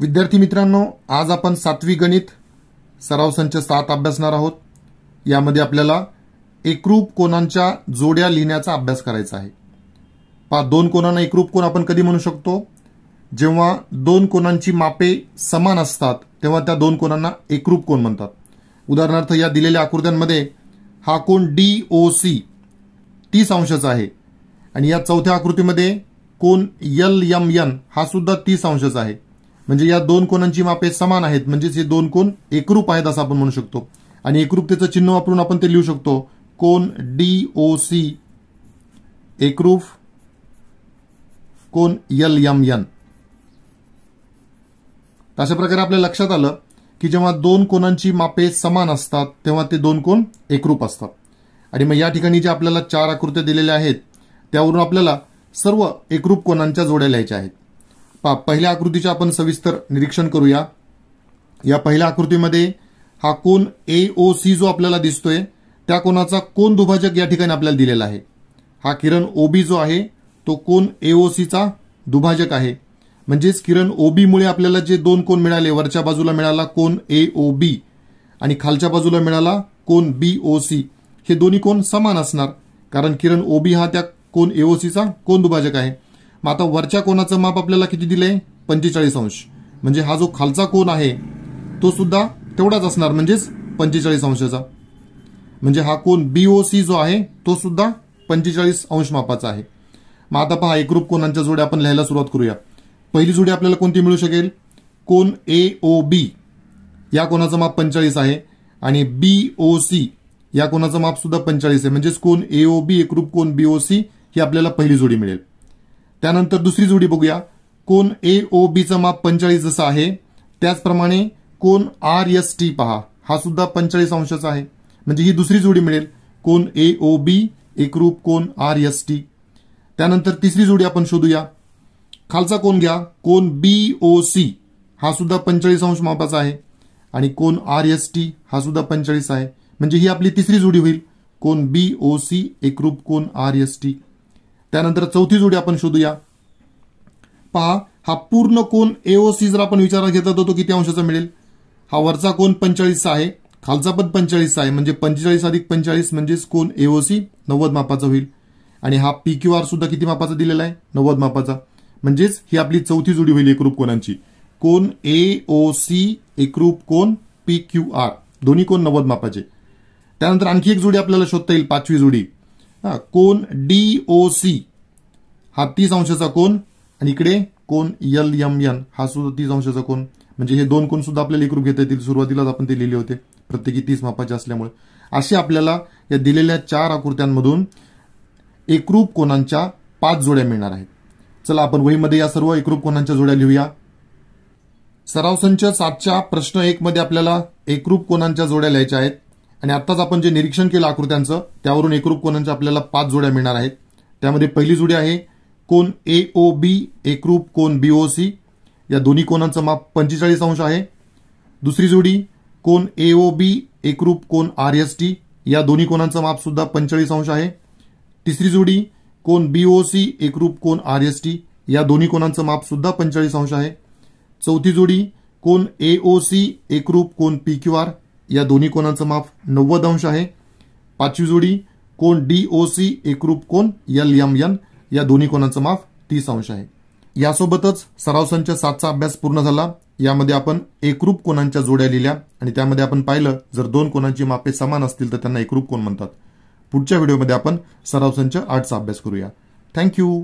विद्यार्थी मित्रांनो आज आपण सातवी गणित सराव संच सात अभ्यासणार आहोत यामध्ये आपल्याला एकरूप कोणांच्या जोड्या लिहिण्याचा अभ्यास करायचा आहे पा दोन कोणांना एकरूप कोण आपण कधी म्हणू शकतो जेव्हा दोन कोणांची मापे समान असतात तेव्हा त्या दोन कोणांना एकरूप कोण म्हणतात उदाहरणार्थ या दिलेल्या आकृत्यांमध्ये हा कोण डी ओ सी तीस अंशाचा आहे आणि या चौथ्या आकृतीमध्ये कोण यल यम यन हा सुद्धा तीस अंशाचा आहे म्हणजे या दोन कोणांची मापे समान आहेत म्हणजेच हे दोन कोण एकरूप आहेत असं आपण म्हणू शकतो आणि एकरूपतेचं चिन्ह वापरून आपण ते लिहू शकतो कोण डी ओ सी एकरूप कोण यल यम यन अशा प्रकारे आपल्या लक्षात आलं की जेव्हा दोन कोणांची मापे समान असतात तेव्हा ते दोन कोण एकरूप असतात आणि मग या ठिकाणी जे आपल्याला चार आकृत्या दिलेल्या आहेत त्यावरून आपल्याला सर्व एकरूप कोणांच्या जोड्या लिहायच्या आहेत पहिल्या आकृतीचे आपण सविस्तर निरीक्षण करूया या पहिल्या आकृतीमध्ये हा कोण ए ओ सी जो आपल्याला दिसतोय त्या कोणाचा कोण दुभाजक या ठिकाणी आपल्याला दिलेला आहे हा किरण ओबी जो आहे तो कोण ए ओ सीचा दुभाजक आहे म्हणजेच किरण ओबीमुळे आपल्याला जे दोन कोण मिळाले वरच्या बाजूला मिळाला कोण ए ओ बी आणि खालच्या बाजूला मिळाला कोण बी ओ सी हे दोन्ही कोण समान असणार कारण किरण ओबी हा त्या कोण ए ओ सीचा कोण दुभाजक आहे मग आता वरच्या कोणाचं माप आपल्याला किती दिलंय पंचेचाळीस अंश म्हणजे हा जो खालचा कोण आहे तो सुद्धा तेवढाच असणार म्हणजेच पंचेचाळीस अंशाचा म्हणजे हा कोण सी जो आहे तो सुद्धा पंचेचाळीस अंश मापाचा आहे मग आता पहा एकरूप कोणांच्या जोड्या आपण लिहायला सुरुवात करूया पहिली जोडी आपल्याला कोणती मिळू शकेल कोण ए ओ बी या कोणाचं माप पंचेचाळीस आहे आणि बी ओ सी या कोणाचं माप सुद्धा पंचेचाळीस आहे म्हणजेच कोण ए ओ बी एकरूप कोण बी सी ही आपल्याला पहिली जोडी मिळेल त्यानंतर दुसरी जोडी बघूया कोण ए ओ बीचं माप पंचाळीस जसं आहे त्याचप्रमाणे कोण आर एस टी पहा हा सुद्धा पंचेचाळीस अंशाचा आहे म्हणजे ही दुसरी जोडी मिळेल कोण ए ओ बी एकरूप कोण आर एस टी त्यानंतर तिसरी जोडी आपण शोधूया खालचा कोण घ्या कोण बी ओ सी हा सुद्धा पंचेचाळीस अंश मापाचा आहे आणि कोण आर एस टी हा सुद्धा पंचेचाळीस आहे म्हणजे ही आपली तिसरी जोडी होईल कोण बी ओ सी एकरूप कोण आर एस टी त्यानंतर चौथी जोडी आपण शोधूया पहा हा पूर्ण कोण एओसी जर आपण विचारात घेतला तर तो किती अंशाचा मिळेल हा वरचा कोण पंचेचाळीसचा आहे खालचा पण पंचेचाळीसचा आहे म्हणजे पंचेचाळीस अधिक पंचेचाळीस म्हणजेच कोण एओसी नव्वद मापाचा होईल आणि हा पी क्यू आर सुद्धा किती मापाचा दिलेला आहे नव्वद मापाचा म्हणजेच ही आपली चौथी जोडी होईल एकरूप कोणांची कोण ए ओ सी एकरूप कोण पी क्यू आर दोन्ही कोण नव्वद मापाचे त्यानंतर आणखी एक जोडी आपल्याला शोधता येईल पाचवी जोडी हा कोण डी ओ सी हा तीस अंशाचा कोण आणि इकडे कोण एल एम एन हा सुद्धा तीस अंशाचा कोण म्हणजे हे दोन कोण सुद्धा आपल्याला एकरूप घेता येतील सुरुवातीलाच आपण ते लिहिले होते प्रत्येकी तीस मापाचे असल्यामुळे असे आपल्याला या दिलेल्या चार आकृत्यांमधून एकरूप कोणांच्या पाच जोड्या मिळणार आहेत चला आपण वहीमध्ये या सर्व एकरूप कोणांच्या जोड्या लिहूया सराव संच सातच्या प्रश्न एक मध्ये आपल्याला एकरूप कोणांच्या जोड्या लिहायच्या आहेत आणि आताच आपण जे निरीक्षण केलं आकृत्यांचं त्यावरून एकरूप कोणांच्या आपल्याला पाच जोड्या मिळणार आहेत त्यामध्ये पहिली जोडी आहे कोण ए ओ बी एकरूप कोण बी ओ सी या दोन्ही कोनांचं माप पंचेचाळीस अंश आहे दुसरी जोडी कोण ए ओ बी एकरूप कोण आर एस टी या दोन्ही कोनांचं माप सुद्धा पंचेचाळीस अंश आहे तिसरी जोडी कोण बी ओ सी एकरूप कोण आर एस टी या दोन्ही कोणांचं माप सुद्धा पंचेचाळीस अंश आहे चौथी जोडी कोण ए ओ सी एकरूप कोण पी क्यू आर या दोन्ही कोणाचं माप नव्वद अंश आहे पाचवी जोडी कोण डी ओ सी एकरूप कोण एल एम एन या दोन्ही कोणाचं माप तीस अंश आहे यासोबतच सराव संच सातचा अभ्यास पूर्ण झाला यामध्ये आपण एकरूप कोणांच्या जोड्या लिहिल्या आणि त्यामध्ये आपण पाहिलं जर दोन कोणांची मापे समान असतील तर त्यांना एकरूप कोण म्हणतात पुढच्या व्हिडिओमध्ये आपण सराव संच आठचा अभ्यास करूया थँक्यू